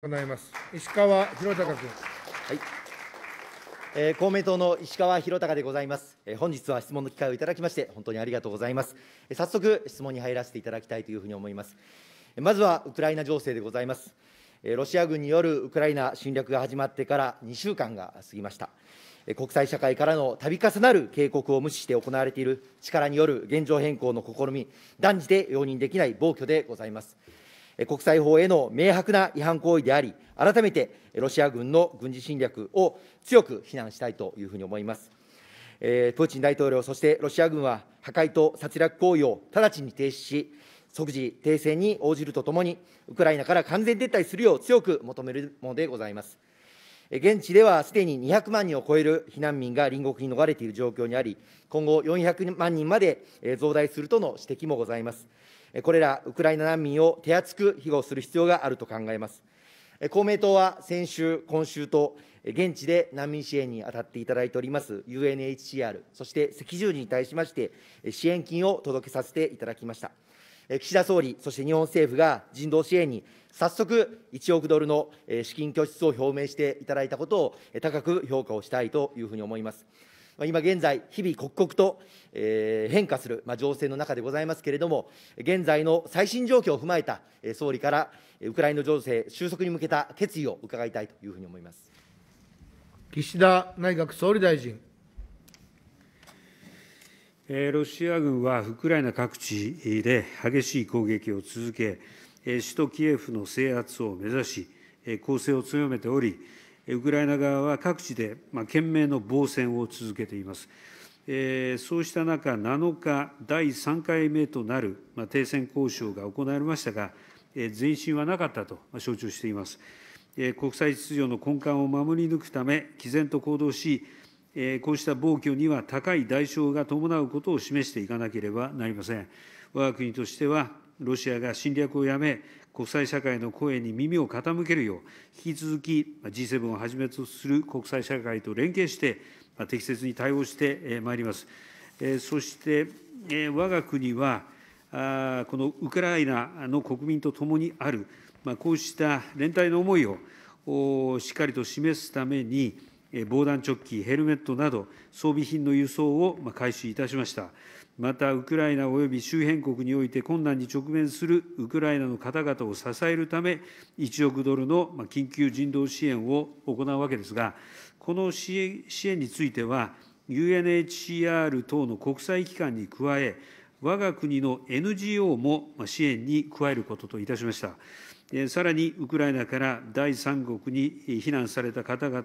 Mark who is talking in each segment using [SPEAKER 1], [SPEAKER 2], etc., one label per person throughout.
[SPEAKER 1] 行います石川博隆君。は
[SPEAKER 2] いえー、公明党の石川博隆でございます、えー、本日は質問の機会をいただきまして、本当にありがとうございます、えー、早速、質問に入らせていただきたいというふうに思います。えー、まずはウクライナ情勢でございます、えー。ロシア軍によるウクライナ侵略が始まってから2週間が過ぎました。えー、国際社会からの度重なる警告を無視して行われている力による現状変更の試み、断じて容認できない暴挙でございます。国際法への明白な違反行為であり、改めてロシア軍の軍事侵略を強く非難したいというふうに思います。プーチン大統領、そしてロシア軍は、破壊と殺戮行為を直ちに停止し、即時停戦に応じるとともに、ウクライナから完全撤退するよう強く求めるものでございます。現地ではすでに200万人を超える避難民が隣国に逃れている状況にあり、今後400万人まで増大するとの指摘もございます。これらウクライナ難民を手厚く庇護する必要があると考えます。公明党は先週、今週と、現地で難民支援に当たっていただいております UNHCR、そして赤十字に対しまして、支援金を届けさせていただきました。岸田総理、そして日本政府が人道支援に早速1億ドルの資金拠出を表明していただいたことを高く評価をしたいというふうに思います。今現在、日々刻々と変化する情勢の中でございますけれども、現在の最新状況を踏まえた総理から、ウクライナ情勢収束に向けた決意を伺いたいというふうに思います
[SPEAKER 3] 岸田内閣総理大臣。ロシア軍はウクライナ各地で激しい攻撃を続け、首都キエフの制圧を目指し、攻勢を強めており、ウクライナ側は各地で懸命の防戦を続けています。そうした中、7日、第3回目となる停戦交渉が行われましたが、前進はなかったと承知をしています。国際秩序の根幹を守り抜くため、毅然と行動し、こうした暴挙には高い代償が伴うことを示していかなければなりません。我が国としては、ロシアが侵略をやめ、国際社会の声に耳を傾けるよう、引き続き Ｇ7 をはじめとする国際社会と連携して、適切に対応してまいります。そして、我が国は、このウクライナの国民と共にある、こうした連帯の思いをしっかりと示すために、防弾チョッキ、ヘルメットなど、装備品の輸送を開始いたしました。またウクライナおよび周辺国において困難に直面するウクライナの方々を支えるため、1億ドルの緊急人道支援を行うわけですが、この支援については、UNHCR 等の国際機関に加え、我が国の NGO も支援に加えることといたしました。さらに、ウクライナから第三国に避難された方々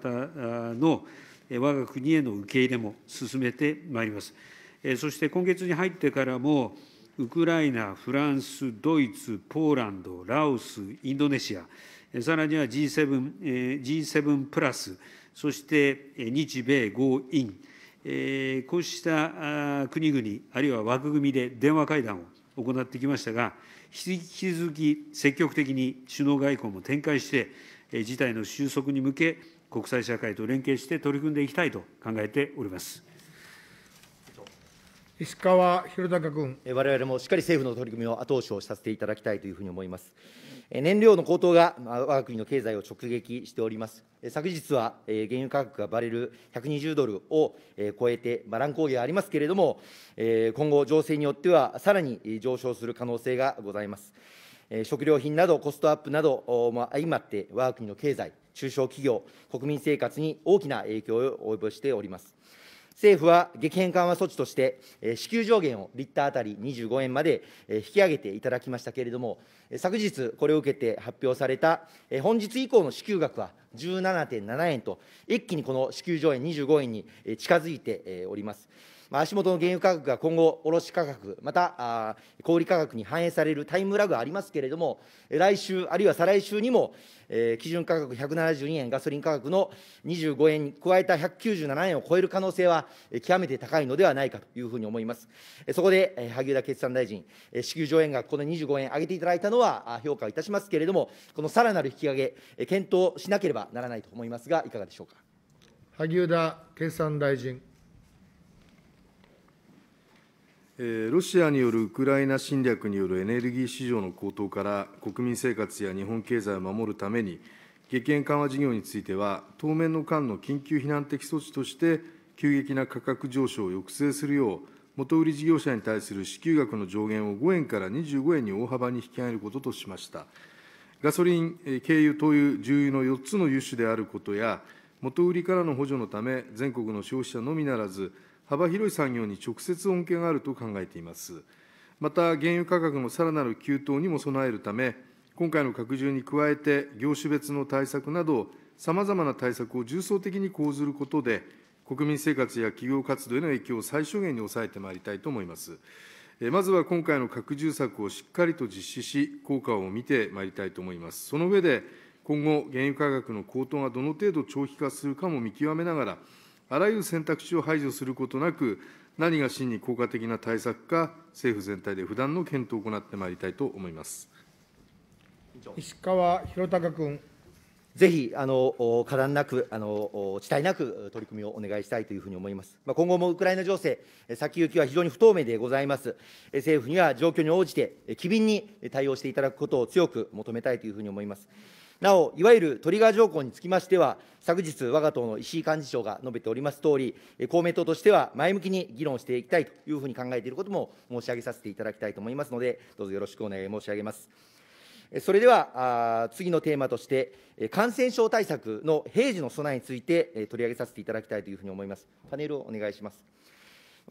[SPEAKER 3] の我が国への受け入れも進めてまいります。そして今月に入ってからも、ウクライナ、フランス、ドイツ、ポーランド、ラオス、インドネシア、さらには G7, G7 プラス、そして日米豪印、こうした国々、あるいは枠組みで電話会談を行ってきましたが、引き続き積極的に首脳外交も展開して、事態の収束に向け、国際社会と連携して取り組んでいきたいと考えております。
[SPEAKER 2] 石川博崇君。
[SPEAKER 3] われわれもしっかり政府
[SPEAKER 2] の取り組みを後押しをさせていただきたいというふうに思います。燃料の高騰が我が国の経済を直撃しております。昨日は原油価格がバレル120ドルを超えて、乱高下ありますけれども、今後、情勢によってはさらに上昇する可能性がございます。食料品などコストアップなども相まって、我が国の経済、中小企業、国民生活に大きな影響を及ぼしております。政府は激変緩和措置として、支給上限をリッター当たり25円まで引き上げていただきましたけれども、昨日、これを受けて発表された、本日以降の支給額は17.7円と、一気にこの支給上限25円に近づいております。まあ、足元の原油価格が今後、卸価格、また小売価格に反映されるタイムラグありますけれども、来週、あるいは再来週にも、えー、基準価格172円、ガソリン価格の25円に加えた197円を超える可能性は、えー、極めて高いのではないかというふうに思います。えー、そこで、えー、萩生田決算大臣、えー、支給上限額、この25円上げていただいたのは評価いたしますけれども、このさらなる引き上げ、えー、検討しなければならないと思いますが、いかがでしょうか。萩生田経
[SPEAKER 4] 産大臣。ロシアによるウクライナ侵略によるエネルギー市場の高騰から、国民生活や日本経済を守るために、激変緩和事業については、当面の間の緊急避難的措置として、急激な価格上昇を抑制するよう、元売り事業者に対する支給額の上限を5円から25円に大幅に引き上げることとしました。ガソリン、軽油、灯油、重油の4つの油種であることや、元売りからの補助のため、全国の消費者のみならず、幅広い産業に直接恩恵があると考えています。また、原油価格のさらなる急騰にも備えるため、今回の拡充に加えて、業種別の対策など、さまざまな対策を重層的に講ずることで、国民生活や企業活動への影響を最小限に抑えてまいりたいと思います。まずは今回の拡充策をしっかりと実施し、効果を見てまいりたいと思います。その上で、今後、原油価格の高騰がどの程度長期化するかも見極めながら、あらゆる選択肢を排除することなく、何が真に効果的な対策か、政府全体で不断の検討を行ってまいりたいと思います石川博崇君。
[SPEAKER 2] ぜひ、あの、過断なく、あの、遅滞なく取り組みをお願いしたいというふうに思います。まあ、今後もウクライナ情勢、先行きは非常に不透明でございます。政府には状況に応じて、機敏に対応していただくことを強く求めたいというふうに思います。なお、いわゆるトリガー条項につきましては、昨日、我が党の石井幹事長が述べておりますとおり、公明党としては前向きに議論していきたいというふうに考えていることも申し上げさせていただきたいと思いますので、どうぞよろしくお願い申し上げます。それでは、次のテーマとして、感染症対策の平時の備えについて取り上げさせていただきたいというふうに思います。パネルをお願いします。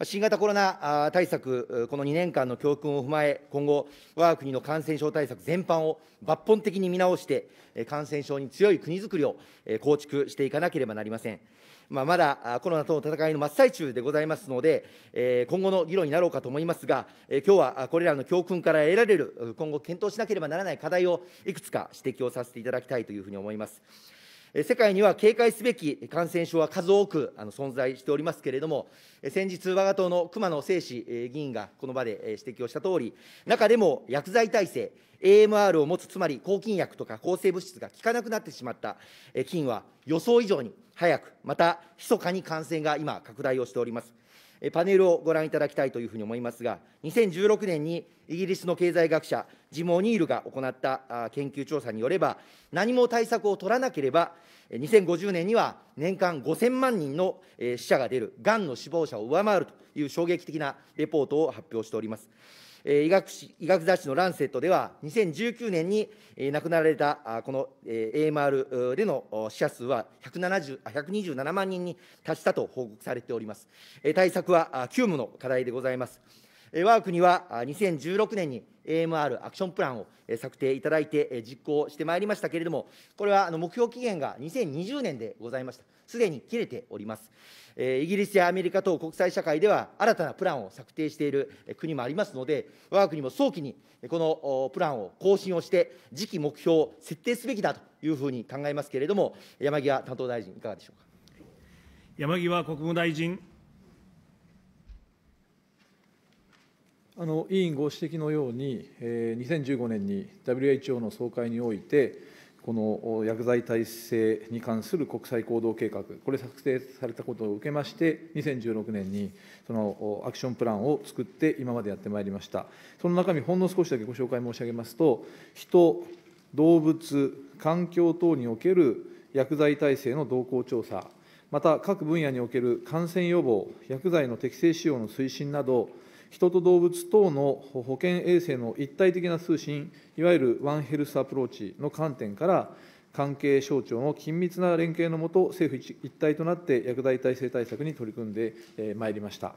[SPEAKER 2] 新型コロナ対策、この2年間の教訓を踏まえ、今後、わが国の感染症対策全般を抜本的に見直して、感染症に強い国づくりを構築していかなければなりません。まあ、まだコロナとの戦いの真っ最中でございますので、今後の議論になろうかと思いますが、今日はこれらの教訓から得られる、今後検討しなければならない課題をいくつか指摘をさせていただきたいというふうに思います。世界には警戒すべき感染症は数多く存在しておりますけれども、先日、我が党の熊野誠志議員がこの場で指摘をしたとおり、中でも薬剤耐性、AMR を持つ、つまり抗菌薬とか抗生物質が効かなくなってしまった菌は、予想以上に早く、また密かに感染が今、拡大をしております。パネルをご覧いただきたいというふうに思いますが、2016年にイギリスの経済学者、ジム・オニールが行った研究調査によれば、何も対策を取らなければ、2050年には年間5000万人の死者が出る、がんの死亡者を上回るという衝撃的なレポートを発表しております。医学医学雑誌のランセットでは、2019年に亡くなられたこの AMR での死者数は1 127万人に達したと報告されております。対策は急務の課題でございます。わが国は2016年に AMR アクションプランを策定いただいて実行してまいりましたけれども、これは目標期限が2020年でございました。すでに切れております。イギリスやアメリカ等国際社会では新たなプランを策定している国もありますので、我が国も早期にこのプランを更新をして、次期目標を設定すべきだというふうに考えますけれども、山際担当大臣、いかがでしょうか。
[SPEAKER 1] 山際国務大臣。
[SPEAKER 5] あの委員ご指摘のように、2015年に WHO の総会において、この薬剤耐性に関する国際行動計画、これ作成されたことを受けまして、2016年にそのアクションプランを作って、今までやってまいりました。その中身、ほんの少しだけご紹介申し上げますと、人、動物、環境等における薬剤耐性の動向調査、また各分野における感染予防、薬剤の適正使用の推進など、人と動物等の保健衛生の一体的な通信、いわゆるワンヘルスアプローチの観点から、関係省庁の緊密な連携のもと、政府一体となって薬剤耐性対策に取り組んでまいりました。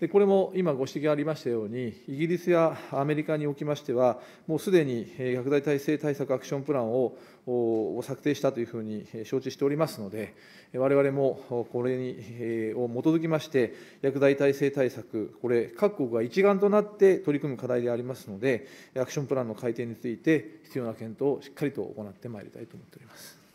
[SPEAKER 5] でこれも今、ご指摘がありましたように、イギリスやアメリカにおきましては、もうすでに薬剤耐性対策アクションプランを策定したというふうに承知しておりますので、われわれもこれにを基づきまして、薬剤耐性対策、これ、各国が一丸となって取り組む課題でありますので、アクションプランの改定について、必要な検討をしっかりと行ってまいりたいと思っております。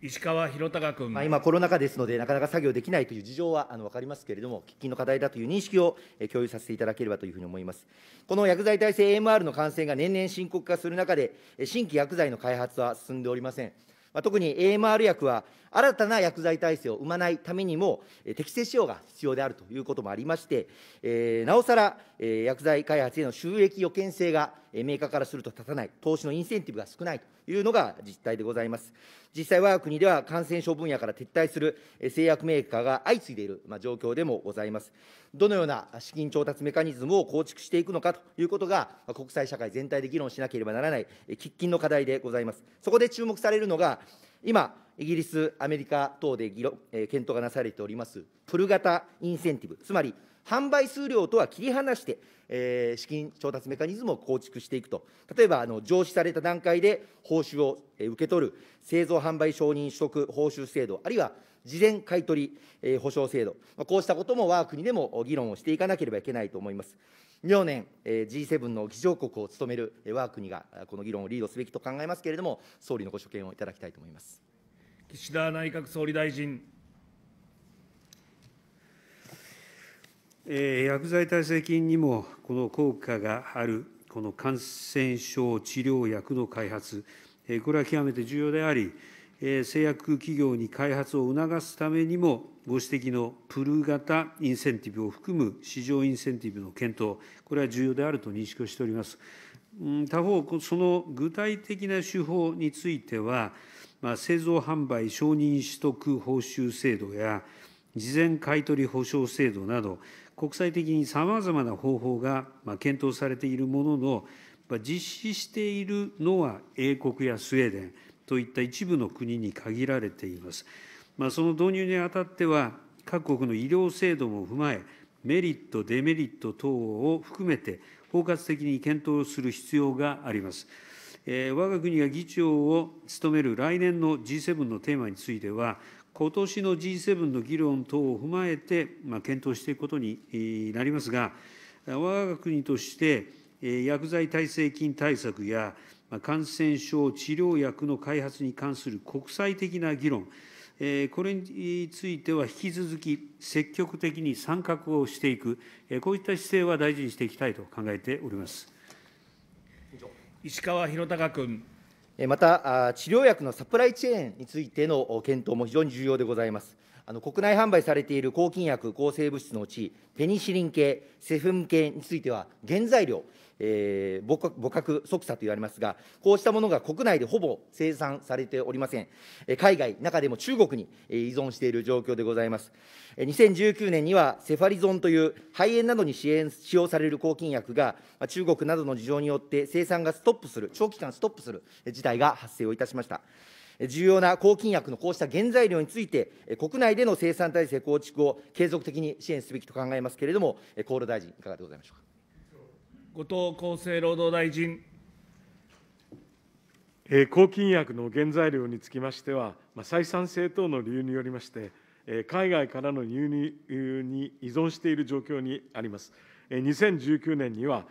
[SPEAKER 1] 石川博隆君、まあ、
[SPEAKER 5] 今、コロナ禍ですので、なかなか作業できないという事情はあの
[SPEAKER 2] 分かりますけれども、喫緊の課題だという認識を共有させていただければというふうに思います。この薬剤耐性 AMR の感染が年々深刻化する中で、新規薬剤の開発は進んでおりません。まあ、特に AMR 薬は、新たな薬剤耐性を生まないためにも、適正使用が必要であるということもありまして、えー、なおさら、えー、薬剤開発への収益予見性が、えー、メーカーからすると立たない、投資のインセンティブが少ないというのが実態でございます。実際、我が国では感染症分野から撤退する製薬メーカーが相次いでいる状況でもございます。どのような資金調達メカニズムを構築していくのかということが、国際社会全体で議論しなければならない喫緊の課題でございます。そこで注目されるのが、今、イギリス、アメリカ等で議論、え検討がなされております、プル型インセンティブ、つまり販売数量とは切り離して、えー、資金調達メカニズムを構築していくと、例えばあの上司された段階で報酬を受け取る製造販売承認取得報酬制度、あるいは事前買取、えー、保証制度、こうしたことも我が国でも議論をしていかなければいけないと思います。明年、え G7 の議長国を務める我が国がこの議論をリードすべきと考えますけれども、総理のご所見をいただきたいと思います。
[SPEAKER 1] 岸田内閣総理大臣。
[SPEAKER 3] 薬剤耐性菌にもこの効果があるこの感染症治療薬の開発、これは極めて重要であり、製薬企業に開発を促すためにも、ご指摘のプル型インセンティブを含む市場インセンティブの検討、これは重要であると認識をしております。他方、その具体的な手法については、製造販売承認取得報酬制度や、事前買取保証制度など、国際的にさまざまな方法が検討されているものの、実施しているのは英国やスウェーデンといった一部の国に限られています。その導入にあたっては、各国の医療制度も踏まえ、メリット、デメリット等を含めて、包括的に検討する必要があります。我が国が議長を務める来年の G7 のテーマについては、ことしの G7 の議論等を踏まえて、検討していくことになりますが、わが国として、薬剤耐性菌対策や、感染症治療薬の開発に関する国際的な議論、これについては引き続き積極的に参画をしていく、こういった姿勢は大事にしていきたいと考えております。
[SPEAKER 2] 石川博隆君。また、治療薬のサプライチェーンについての検討も非常に重要でございます。あの国内販売されている抗菌薬、抗生物質のうち、ペニシリン系、セフン系については、原材料、えー、母核即座と言われますが、こうしたものが国内でほぼ生産されておりません。海外、中でも中国に依存している状況でございます。2019年にはセファリゾンという肺炎などに支援使用される抗菌薬が、中国などの事情によって生産がストップする、長期間ストップする事態が発生をいたしました。重要な抗菌薬のこうした原材料について、国内での生産体制構築を継続的に支援すべきと考えますけれども、厚労大臣、いかがでございましょうか。
[SPEAKER 1] 後藤厚生労働大臣。
[SPEAKER 6] 抗菌薬の原材料につきましては、採算性等の理由によりまして、海外からの輸入に依存している状況にあります。2019年には、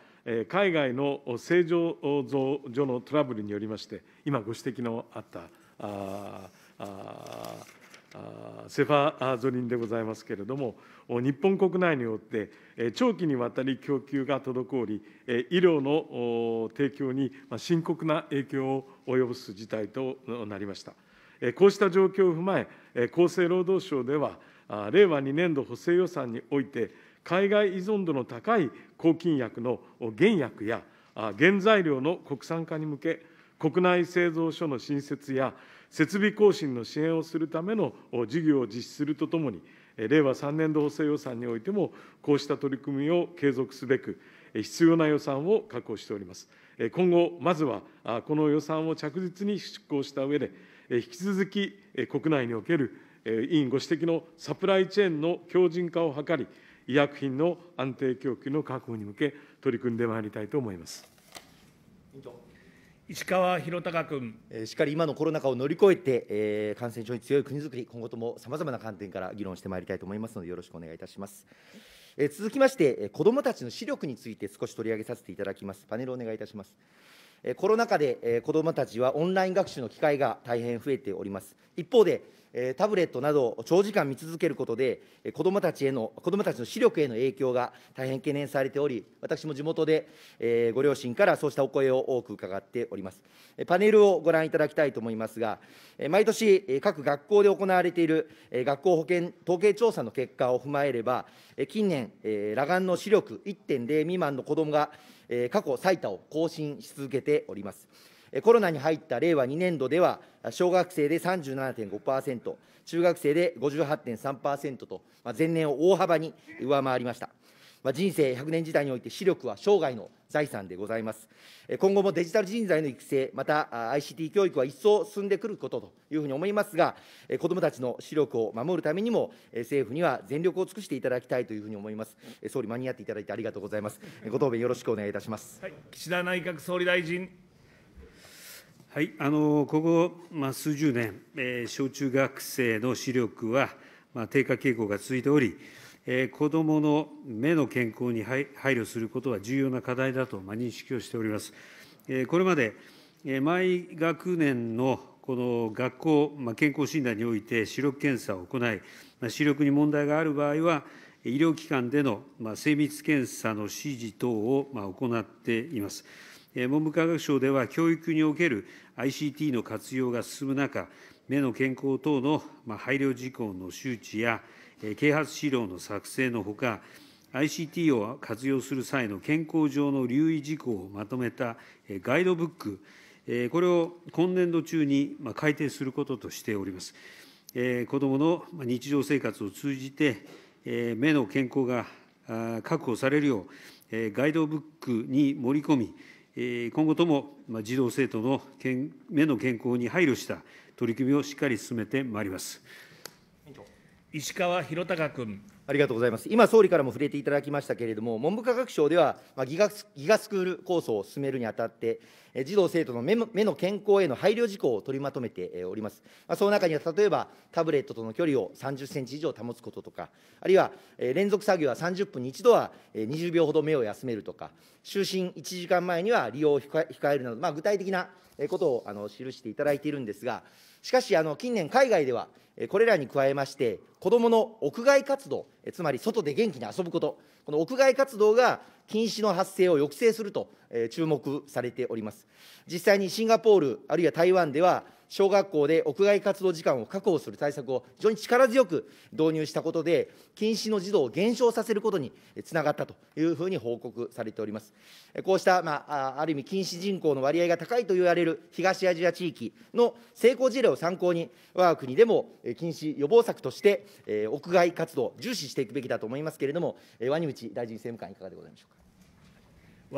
[SPEAKER 6] 海外の製造所のトラブルによりまして、今ご指摘のあった、あセファゾリンでございますけれども、日本国内におって、長期にわたり供給が滞り、医療の提供に深刻な影響を及ぼす事態となりました。こうした状況を踏まえ、厚生労働省では、令和2年度補正予算において、海外依存度の高い抗菌薬の原薬や原材料の国産化に向け、国内製造所の新設や設備更新の支援をするための事業を実施するとともに、令和3年度補正予算においても、こうした取り組みを継続すべく、必要な予算を確保しております。今後、まずはこの予算を着実に執行した上で、引き続き国内における委員ご指摘のサプライチェーンの強靭化を図り、医薬品の安定供給の確保に向け、取り組んでまいりたいと思います。石
[SPEAKER 2] 川博隆君。
[SPEAKER 6] えしっかり今のコロナ禍を乗り越
[SPEAKER 2] えて、えー、感染症に強い国づくり、今後ともさまざまな観点から議論してまいりたいと思いますので、よろしくお願いいたします。えー、続きまして、子どもたちの視力について少し取り上げさせていただきます。パネルお願いいたします。コロナ禍で子どもたちはオンライン学習の機会が大変増えております。一方でタブレットなどを長時間見続けることで、子どもたちへの、子どもたちの視力への影響が大変懸念されており、私も地元でご両親からそうしたお声を多く伺っております。パネルをご覧いただきたいと思いますが、毎年各学校で行われている学校保健統計調査の結果を踏まえれば、近年、裸眼の視力1.0未満の子どもが過去最多を更新し続けております。コロナに入った令和2年度では、小学生で37.5%、中学生で58.3%と、前年を大幅に上回りました。人生100年時代において視力は生涯の財産でございます。今後もデジタル人材の育成、また ICT 教育は一層進んでくることというふうに思いますが、子どもたちの視力を守るためにも、政府には全力を尽くしていただきたいというふうに思います。総理、間に合っていただいてありがとうございます。ご答弁よろしくお願いいたします。はい、
[SPEAKER 1] 岸田内閣総理大臣。
[SPEAKER 3] ここ数十年、小中学生の視力は低下傾向が続いており、子どもの目の健康に配慮することは重要な課題だと認識をしております。これまで毎学年のこの学校健康診断において視力検査を行い、視力に問題がある場合は、医療機関での精密検査の指示等を行っています。文部科学省では、教育における ＩＣＴ の活用が進む中、目の健康等の配慮事項の周知や、啓発資料の作成のほか、ＩＣT を活用する際の健康上の留意事項をまとめたガイドブック、これを今年度中に改定することとしております。子どもの日常生活を通じて、目の健康が確保されるよう、ガイドブックに盛り込み、今後とも児童・生徒の目の健康に配慮した取り組みをしっかり進めてまいります。
[SPEAKER 2] 石川博隆君。ありがとうございます。今、総理からも触れていただきましたけれども、文部科学省では、まあ、ギガスギガスクール構想を進めるにあたって、え児童・生徒の目の健康への配慮事項を取りまとめております。まあ、その中には、例えばタブレットとの距離を30センチ以上保つこととか、あるいは、え連続作業は30分に1度は20秒ほど目を休めるとか、就寝1時間前には利用を控えるなど、まあ、具体的なことをあの記していただいているんですが、しかし、あの近年、海外では、これらに加えまして、子どもの屋外活動、つまり外で元気に遊ぶこと、この屋外活動が禁止の発生を抑制すると注目されております。実際にシンガポール、あるいは台湾では、小学校で屋外活動時間を確保する対策を非常に力強く導入したことで、近視の児童を減少させることにつながったというふうに報告されております。こうした、まあ、ある意味、近視人口の割合が高いと言われる東アジア地域の成功事例を参考に、我が国でも近視予防策として、屋外活動、重視していくべきだと思いますけれども、鰐淵大臣政務官、いかがでございましょうか。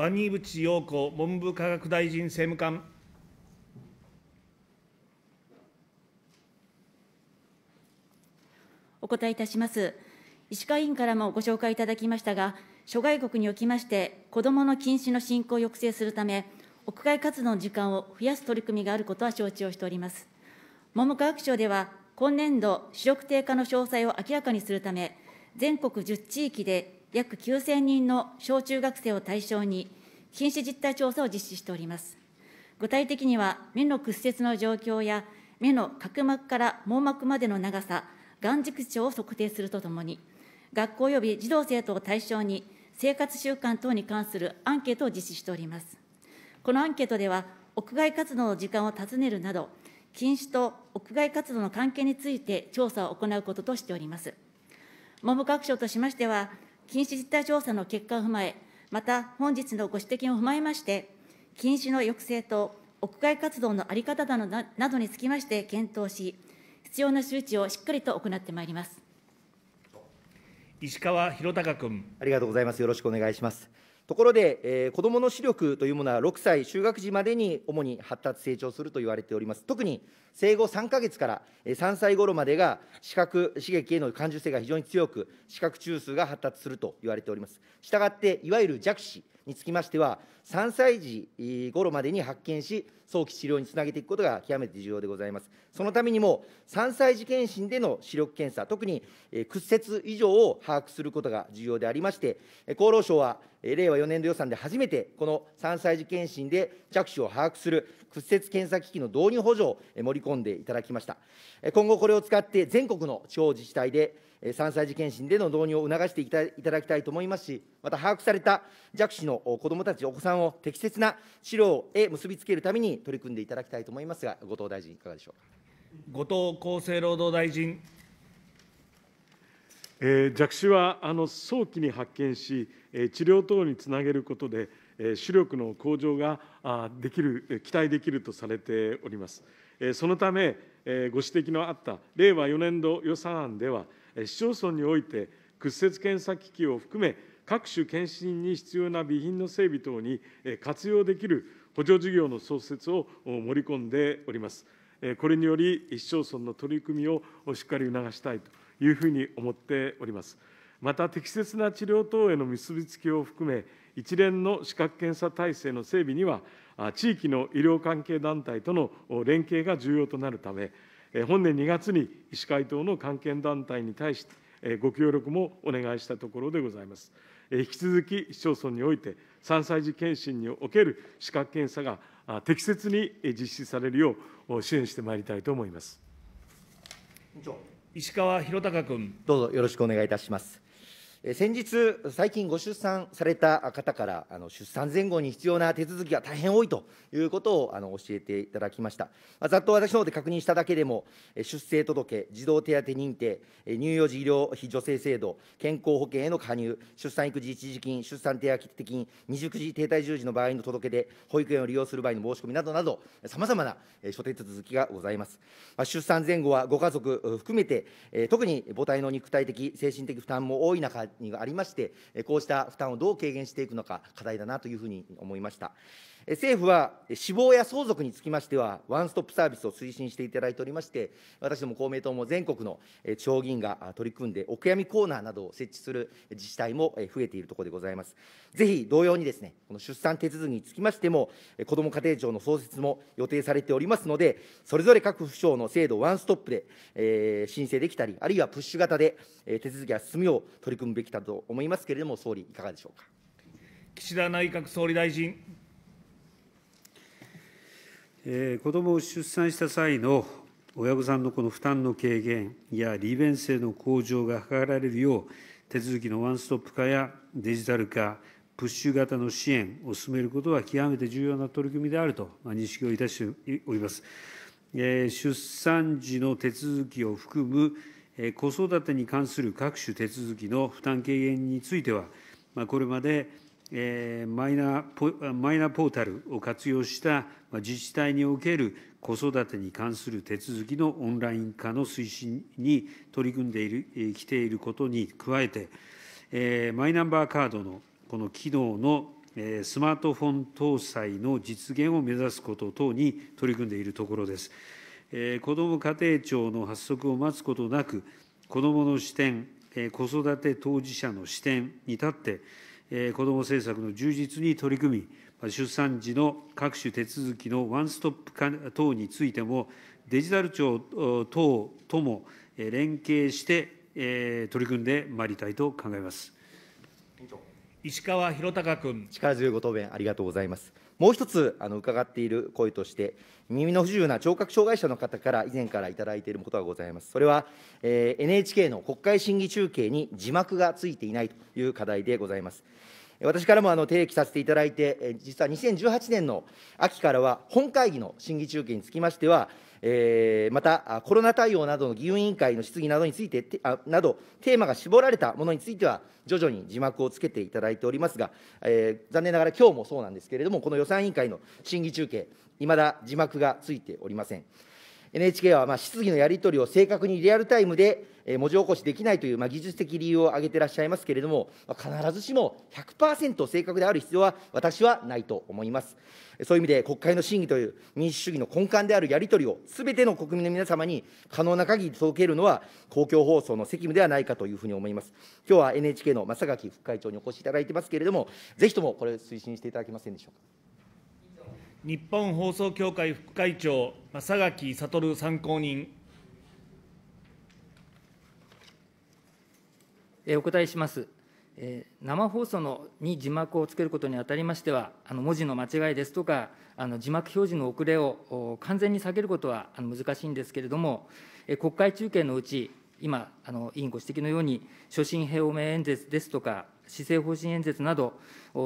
[SPEAKER 2] 鰐淵陽子文部科学大臣政務官。
[SPEAKER 7] お答えいたします。医師会委員からもご紹介いただきましたが、諸外国におきまして、子どもの近視の進行を抑制するため、屋外活動の時間を増やす取り組みがあることは承知をしております。文部科学省では、今年度、視力低下の詳細を明らかにするため、全国10地域で約9000人の小中学生を対象に、近視実態調査を実施しております。具体的には、目の屈折の状況や、目の角膜から網膜までの長さ、眼軸長を測定するとともに、学校及び児童生徒を対象に、生活習慣等に関するアンケートを実施しております。このアンケートでは、屋外活動の時間を尋ねるなど、禁止と屋外活動の関係について調査を行うこととしております。文部科学省としましては、禁止実態調査の結果を踏まえ、また本日のご指摘を踏まえまして、禁止の抑制と屋外活動の在り方などにつきまして検討し、必要な周知をしっかりと行ってまいります。
[SPEAKER 2] 石川博隆君。ありがとうございます。よろしくお願いします。ところで、えー、子どもの視力というものは6歳就学時までに主に発達成長すると言われております。特に生後3か月から3歳頃までが視覚刺激への感受性が非常に強く、視覚中枢が発達すると言われております。したがって、いわゆる弱視、につきましては、3歳児頃までに発見し、早期治療につなげていくことが極めて重要でございます。そのためにも、3歳児検診での視力検査、特に屈折以上を把握することが重要でありまして、厚労省は令和4年度予算で初めて、この3歳児検診で着手を把握する屈折検査機器の導入補助を盛り込んでいただきました。今後、これを使って全国の地方自治体で、3歳児検診での導入を促していただきたいと思いますし、また把握された弱視の子どもたち、お子さんを適切な治療へ結びつけるために取り組んでいただきたいと思いますが、後藤大臣、いかがでしょ
[SPEAKER 1] うか。後藤厚生労働大臣。
[SPEAKER 6] えー、弱視はあの早期に発見し、えー、治療等につなげることで、えー、視力の向上があできる、期待できるとされております。えー、そのため、えー、ご指摘のあった令和4年度予算案では、市町村において屈折検査機器を含め、各種検診に必要な備品の整備等に活用できる補助事業の創設を盛り込んでおります。これにより、市町村の取り組みをしっかり促したいというふうに思っております。また、適切な治療等への結びつきを含め、一連の資格検査体制の整備には、地域の医療関係団体との連携が重要となるため、本年2月に医師会等の関係団体に対して、ご協力もお願いしたところでございます。引き続き市町村において、3歳児検診における資格検査が適切に実施されるよう支援してまいりたいと思います。
[SPEAKER 2] 石川博隆君。どうぞよろしくお願いいたします。先日、最近ご出産された方から、あの出産前後に必要な手続きが大変多いということをあの教えていただきました。まあ、ざっと私の方で確認しただけでも、出生届、児童手当認定、乳幼児医療費助成制度、健康保険への加入、出産育児一時金、出産手当金、未熟児停滞従事の場合の届け出、保育園を利用する場合の申し込みなどなど、さまざまな所定手続きがございます。まあ、出産前後はご家族含めて、特に母体の肉体的、精神的負担も多い中、がありまして、こうした負担をどう軽減していくのか、課題だなというふうに思いました。政府は死亡や相続につきましては、ワンストップサービスを推進していただいておりまして、私ども公明党も全国の地方議員が取り組んで、お悔やみコーナーなどを設置する自治体も増えているところでございます。ぜひ同様にですね、この出産手続きにつきましても、こども家庭庁の創設も予定されておりますので、それぞれ各府省の制度をワンストップで、申請できたり、あるいはプッシュ型で、手続きが進むよう取り組むべ
[SPEAKER 3] きだと思いますけれども、総理、いかがでしょうか。
[SPEAKER 1] 岸田内閣総理大臣。
[SPEAKER 3] 子どもを出産した際の親御さんのこの負担の軽減や利便性の向上が図られるよう、手続きのワンストップ化やデジタル化、プッシュ型の支援を進めることは極めて重要な取り組みであると認識をいたしております。出産時の手続きを含む子育てに関する各種手続きの負担軽減については、これまでマイナポータルを活用した自治体における子育てに関する手続きのオンライン化の推進に取り組んでいるきていることに加えて、マイナンバーカードのこの機能のスマートフォン搭載の実現を目指すこと等に取り組んでいるところです。こども家庭庁の発足を待つことなく、子どもの視点、子育て当事者の視点に立って、こども政策の充実に取り組み、出産時の各種手続きのワンストップ化等についても、デジタル庁等とも連携して取り組んでまいりたいと考えます。石川博隆
[SPEAKER 2] 君。力強いご答弁あり
[SPEAKER 3] がとうございます。
[SPEAKER 2] もう一つあの伺っている声として、耳の不自由な聴覚障害者の方から以前からいただいていることがございます。それは、えー、NHK の国会審議中継に字幕がついていないという課題でございます。私からもあの提起させていただいて、実は2018年の秋からは、本会議の審議中継につきましては、えー、また、コロナ対応などの議運委員会の質疑などについて、あなど、テーマが絞られたものについては、徐々に字幕をつけていただいておりますが、えー、残念ながら今日もそうなんですけれども、この予算委員会の審議中継、いまだ字幕がついておりません。NHK はまあ質疑のやり取りを正確にリアルタイムで文字起こしできないというまあ技術的理由を挙げてらっしゃいますけれども、必ずしも100%正確である必要は私はないと思います。そういう意味で国会の審議という民主主義の根幹であるやり取りをすべての国民の皆様に可能な限り届けるのは公共放送の責務ではないかというふうに思います。今日は NHK の正垣副会長にお越しいただいてますけれども、ぜひともこれ推進していただけませんでしょうか。
[SPEAKER 1] 日本放送協会副会長、佐垣悟参考人。
[SPEAKER 8] お答えします。生放送のに字幕をつけることにあたりましては、あの文字の間違いですとか、あの字幕表示の遅れを完全に下げることは難しいんですけれども、国会中継のうち、今、あの委員ご指摘のように、所信表明演説ですとか、施政方針演説など、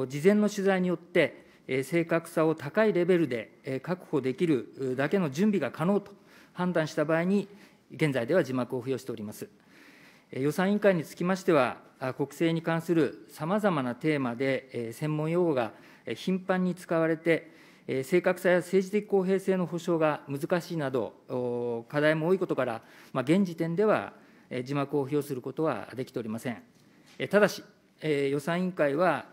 [SPEAKER 8] 事前の取材によって、正確さを高いレベルで確保できるだけの準備が可能と判断した場合に、現在では字幕を付与しております。予算委員会につきましては、国政に関するさまざまなテーマで専門用語が頻繁に使われて、正確さや政治的公平性の保障が難しいなど、課題も多いことから、現時点では字幕を付与することはできておりません。ただし、予算委員会は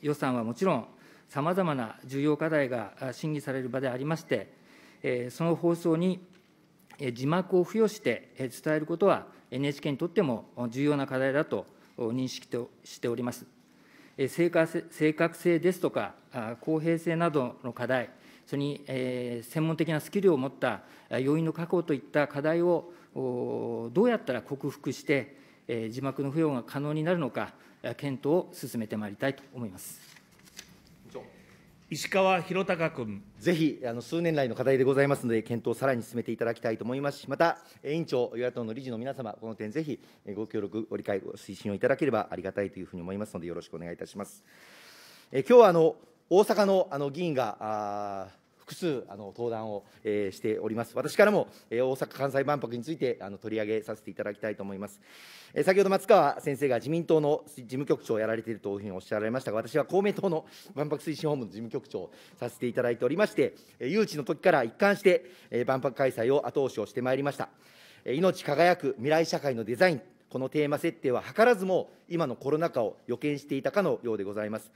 [SPEAKER 8] 予算はもちろん、さまざまな重要課題が審議される場でありまして、その放送に字幕を付与して伝えることは、NHK にとっても重要な課題だと認識しております。正確性ですとか、公平性などの課題、それに専門的なスキルを持った要因の確保といった課題をどうやったら克服して、字幕の付与が可能になるのか、検討を進めてまいりたいと思います。石
[SPEAKER 2] 川博隆君。ぜひあの数年来の課題でございますので、検討をさらに進めていただきたいと思いますし、また、委員長、与野党の理事の皆様、この点、ぜひご協力、ご理解、ご推進をいただければありがたいというふうに思いますので、よろしくお願いいたします。え今日はあの大阪のあの議員が複数あの登壇を、えー、しております。私からも、えー、大阪・関西万博についてあの取り上げさせていただきたいと思います。えー、先ほど松川先生が自民党の事務局長をやられているというふうにおっしゃられましたが、私は公明党の万博推進本部の事務局長をさせていただいておりまして、えー、誘致の時から一貫して、えー、万博開催を後押しをしてまいりました。えー、命輝く未来社会のデザインこのテーマ設定は図らずも今のコロナ禍を予見していたかのようでございます。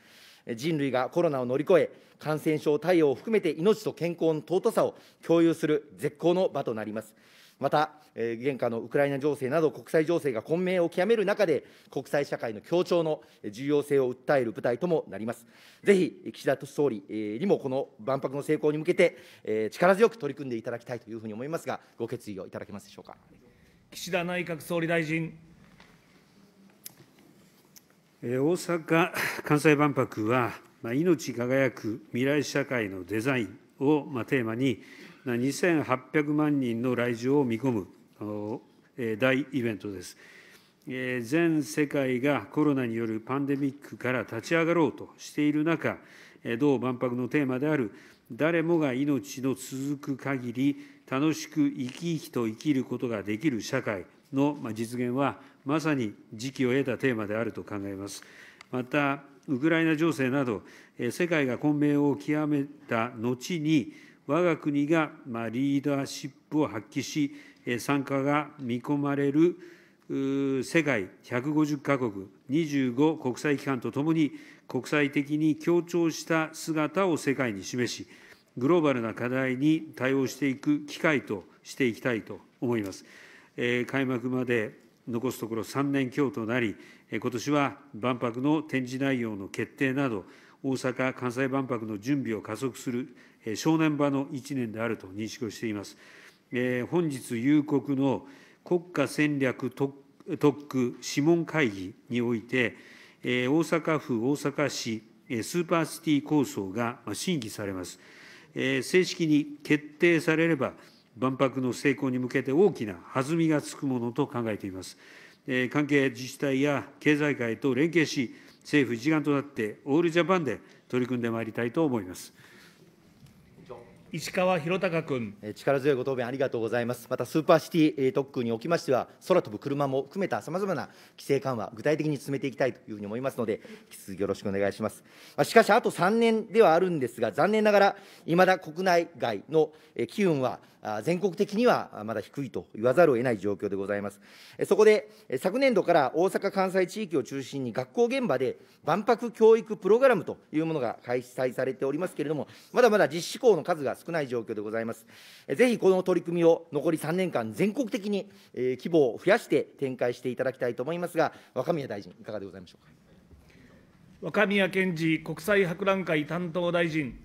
[SPEAKER 2] 人類がコロナを乗り越え、感染症対応を含めて命と健康の尊さを共有する絶好の場となります。また、現下のウクライナ情勢など国際情勢が混迷を極める中で、国際社会の協調の重要性を訴える舞台ともなります。ぜひ、岸田総理にもこの万博の成功に向けて、力強く取り組んでいただきたいというふうに思いますが、ご決意を
[SPEAKER 3] いただけますでしょうか。
[SPEAKER 1] 岸田内閣総理大臣。
[SPEAKER 3] 大阪・関西万博は、命輝く未来社会のデザインをテーマに、2800万人の来場を見込む大イベントです。全世界がコロナによるパンデミックから立ち上がろうとしている中、同万博のテーマである、誰もが命の続く限り、楽しく生き生きと生きることができる社会の実現は、まさに時期を得たテーマであると考えます。また、ウクライナ情勢など、世界が混迷を極めた後に、我が国がリーダーシップを発揮し、参加が見込まれる世界150カ国、25国際機関とともに、国際的に協調した姿を世界に示し、グローバルな課題に対応していく機会としていきたいと思います。開幕まで残すところ3年強となり、ことしは万博の展示内容の決定など、大阪・関西万博の準備を加速する正念場の1年であると認識をしています。本日夕刻の国家戦略特区諮問会議において、大阪府大阪市スーパーシティ構想が審議されます。正式に決定されれば、万博の成功に向けて大きな弾みがつくものと考えています。関係自治体や経済界と連携し、政府一丸となってオールジャパンで取り組んでまいりたいと思います。
[SPEAKER 2] 石川博隆君。力強いご答弁ありがとうございます。またスーパーシティ特区におきましては、空飛ぶ車も含めたさまざまな規制緩和、具体的に進めていきたいというふうに思いますので、引き続きよろしくお願いします。しかし、あと3年ではあるんですが、残念ながら、いまだ国内外の機運は全国的にはまだ低いと言わざるを得ない状況でございます。そこで、昨年度から大阪・関西地域を中心に学校現場で万博教育プログラムというものが開催されておりますけれども、まだまだ実施校の数が少ない状況でございます。ぜひこの取り組みを残り3年間全国的に規模を増やして展開していただきたいと思いますが、若宮大臣、いかがでござ
[SPEAKER 9] いましょうか。
[SPEAKER 1] 若宮健治国際博覧会担当大臣。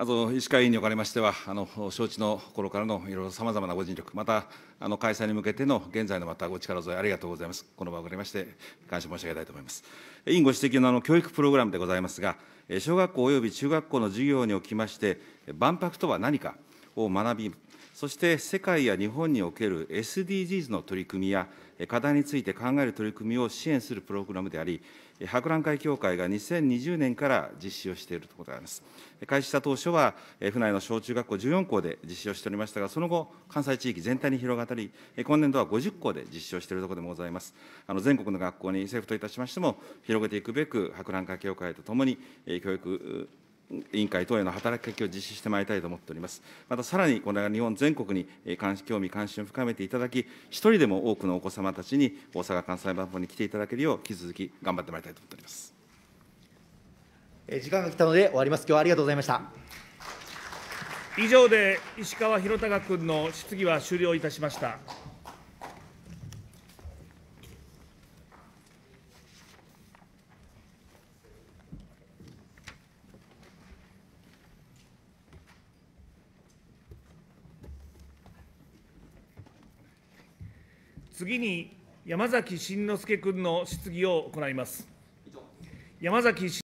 [SPEAKER 9] あと医師会委員におかれましては、あの承知の頃からのいろいろさまざまなご尽力、またあの開催に向けての現在のまたご力添え、ありがとうございます。この場を借りまして、感謝申し上げたいと思います。委員ご指摘のあの教育プログラムでございますが、小学校および中学校の授業におきまして、万博とは何かを学び、そして世界や日本における SDGs の取り組みや、課題について考える取り組みを支援するプログラムであり、博覧会協会が2020年から実施をしているところであります。開始した当初は、府内の小中学校14校で実施をしておりましたが、その後、関西地域全体に広がったり、今年度は50校で実施をしているところでもございます。あの全国の学校に政府といたしましても、広げていくべく、博覧会協会とともに、教育委員会等への働きかけを実施してまいりたいと思っております。またさらに、これが日本全国に興味関心を深めていただき、一人でも多くのお子様たちに大阪・関西万博に来ていただけるよう、引き続き頑張ってまいりたいと思っております。
[SPEAKER 2] 時間が来たので終わります。今日はありがとうございました。以上で
[SPEAKER 1] 石川博隆君の質疑は終了いたしました。次に山崎慎之助君の質疑を行います。山崎